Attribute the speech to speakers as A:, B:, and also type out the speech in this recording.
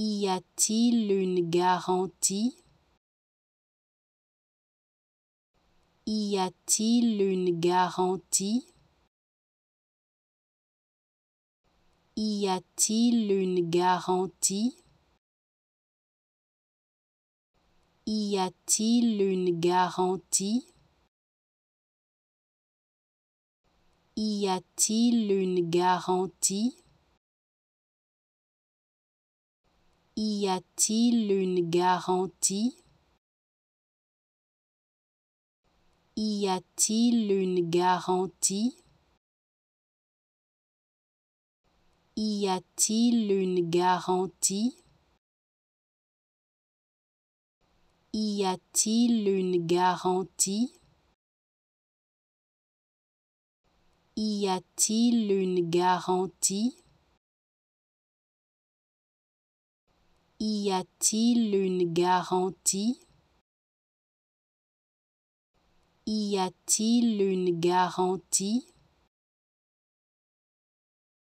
A: Y a-t-il une garantie Y a-t-il une garantie Y a-t-il une garantie Y a-t-il une garantie Y a-t-il une garantie Y a-t-il une garantie Y a-t-il une garantie Y a-t-il une garantie Y a-t-il une garantie Y a-t-il une garantie Y a-t-il une garantie Y a-t-il une garantie